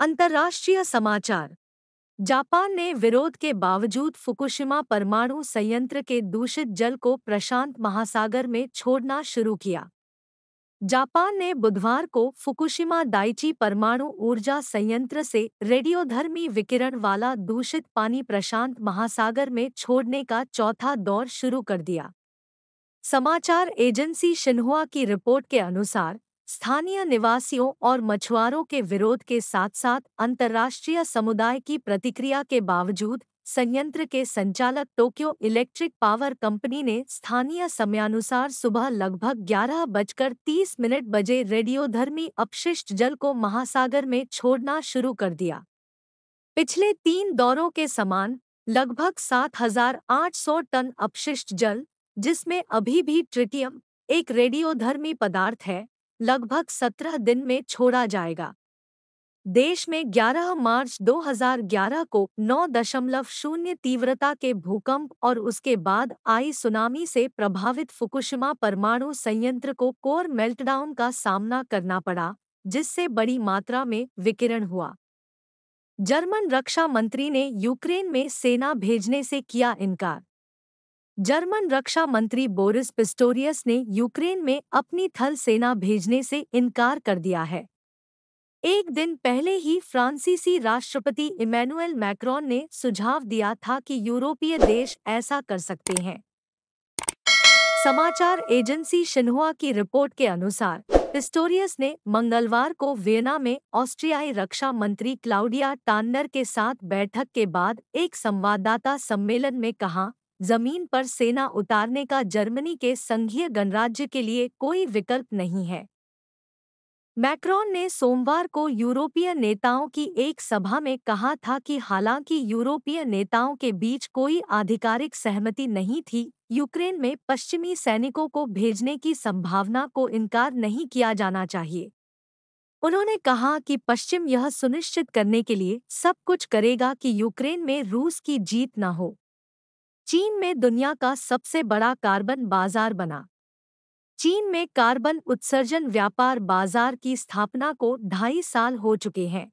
अंतर्राष्ट्रीय समाचार जापान ने विरोध के बावजूद फुकुशिमा परमाणु संयंत्र के दूषित जल को प्रशांत महासागर में छोड़ना शुरू किया जापान ने बुधवार को फुकुशिमा दाइची परमाणु ऊर्जा संयंत्र से रेडियोधर्मी विकिरण वाला दूषित पानी प्रशांत महासागर में छोड़ने का चौथा दौर शुरू कर दिया समाचार एजेंसी शिन्हुआ की रिपोर्ट के अनुसार स्थानीय निवासियों और मछुआरों के विरोध के साथ साथ अंतर्राष्ट्रीय समुदाय की प्रतिक्रिया के बावजूद संयंत्र के संचालक टोक्यो इलेक्ट्रिक पावर कंपनी ने स्थानीय समयानुसार सुबह लगभग ग्यारह बजकर तीस मिनट बजे रेडियोधर्मी अपशिष्ट जल को महासागर में छोड़ना शुरू कर दिया पिछले तीन दौरों के समान लगभग 7,800 टन अपशिष्ट जल जिसमें अभी भी ट्रिटियम एक रेडियोधर्मी पदार्थ है लगभग सत्रह दिन में छोड़ा जाएगा देश में 11 मार्च 2011 को 9.0 तीव्रता के भूकंप और उसके बाद आई सुनामी से प्रभावित फुकुशिमा परमाणु संयंत्र को कोर मेल्टडाउन का सामना करना पड़ा जिससे बड़ी मात्रा में विकिरण हुआ जर्मन रक्षा मंत्री ने यूक्रेन में सेना भेजने से किया इनकार जर्मन रक्षा मंत्री बोरिस पिस्टोरियस ने यूक्रेन में अपनी थल सेना भेजने से इनकार कर दिया है एक दिन पहले ही फ्रांसीसी राष्ट्रपति इमैनुअल मैक्रॉन ने सुझाव दिया था कि यूरोपीय देश ऐसा कर सकते हैं समाचार एजेंसी शिन्हुआ की रिपोर्ट के अनुसार पिस्टोरियस ने मंगलवार को वियना में ऑस्ट्रियाई रक्षा मंत्री क्लाउडिया टान्नर के साथ बैठक के बाद एक संवाददाता सम्मेलन में कहा जमीन पर सेना उतारने का जर्मनी के संघीय गणराज्य के लिए कोई विकल्प नहीं है मैक्रॉन ने सोमवार को यूरोपीय नेताओं की एक सभा में कहा था कि हालांकि यूरोपीय नेताओं के बीच कोई आधिकारिक सहमति नहीं थी यूक्रेन में पश्चिमी सैनिकों को भेजने की संभावना को इनकार नहीं किया जाना चाहिए उन्होंने कहा कि पश्चिम यह सुनिश्चित करने के लिए सब कुछ करेगा कि यूक्रेन में रूस की जीत न हो चीन में दुनिया का सबसे बड़ा कार्बन बाजार बना चीन में कार्बन उत्सर्जन व्यापार बाजार की स्थापना को ढाई साल हो चुके हैं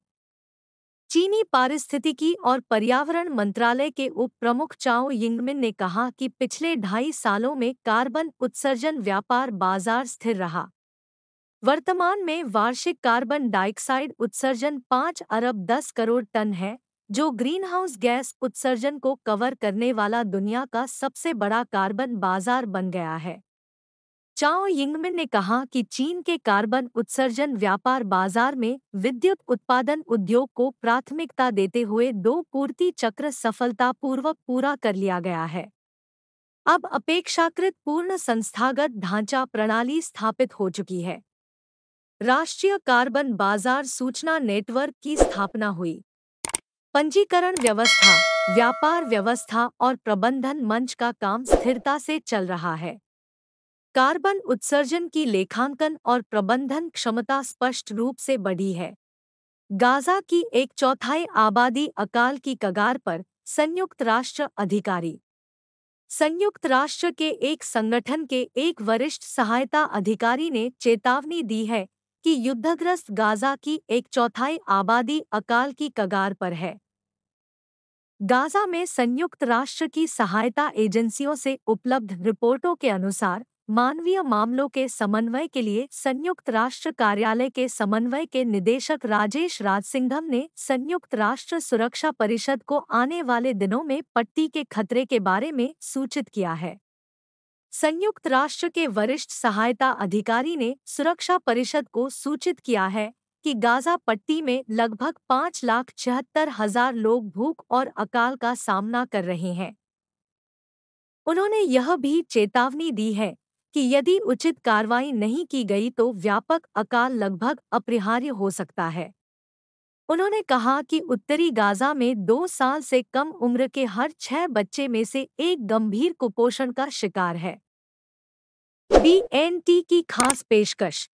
चीनी पारिस्थितिकी और पर्यावरण मंत्रालय के उप प्रमुख चाओ यिंगमिन ने कहा कि पिछले ढाई सालों में कार्बन उत्सर्जन व्यापार बाजार स्थिर रहा वर्तमान में वार्षिक कार्बन डाइऑक्साइड उत्सर्जन पाँच अरब दस करोड़ टन है जो ग्रीनहाउस गैस उत्सर्जन को कवर करने वाला दुनिया का सबसे बड़ा कार्बन बाजार बन गया है चाओ यिंगमिन ने कहा कि चीन के कार्बन उत्सर्जन व्यापार बाजार में विद्युत उत्पादन उद्योग को प्राथमिकता देते हुए दो पूर्ति चक्र सफलतापूर्वक पूरा कर लिया गया है अब अपेक्षाकृत पूर्ण संस्थागत ढांचा प्रणाली स्थापित हो चुकी है राष्ट्रीय कार्बन बाजार सूचना नेटवर्क की स्थापना हुई पंजीकरण व्यवस्था व्यापार व्यवस्था और प्रबंधन मंच का काम स्थिरता से चल रहा है कार्बन उत्सर्जन की लेखांकन और प्रबंधन क्षमता स्पष्ट रूप से बढ़ी है गाजा की एक चौथाई आबादी अकाल की कगार पर संयुक्त राष्ट्र अधिकारी संयुक्त राष्ट्र के एक संगठन के एक वरिष्ठ सहायता अधिकारी ने चेतावनी दी है कि युद्धग्रस्त गाजा की एक चौथाई आबादी अकाल की कगार पर है गाजा में संयुक्त राष्ट्र की सहायता एजेंसियों से उपलब्ध रिपोर्टों के अनुसार मानवीय मामलों के समन्वय के लिए संयुक्त राष्ट्र कार्यालय के समन्वय के निदेशक राजेश राजसिंघम ने संयुक्त राष्ट्र सुरक्षा परिषद को आने वाले दिनों में पट्टी के खतरे के बारे में सूचित किया है संयुक्त राष्ट्र के वरिष्ठ सहायता अधिकारी ने सुरक्षा परिषद को सूचित किया है कि गाजा पट्टी में लगभग पाँच लाख छिहत्तर हजार लोग भूख और अकाल का सामना कर रहे हैं उन्होंने यह भी चेतावनी दी है कि यदि उचित कार्रवाई नहीं की गई तो व्यापक अकाल लगभग अपरिहार्य हो सकता है उन्होंने कहा कि उत्तरी गाजा में दो साल से कम उम्र के हर छह बच्चे में से एक गंभीर कुपोषण का शिकार है बी की खास पेशकश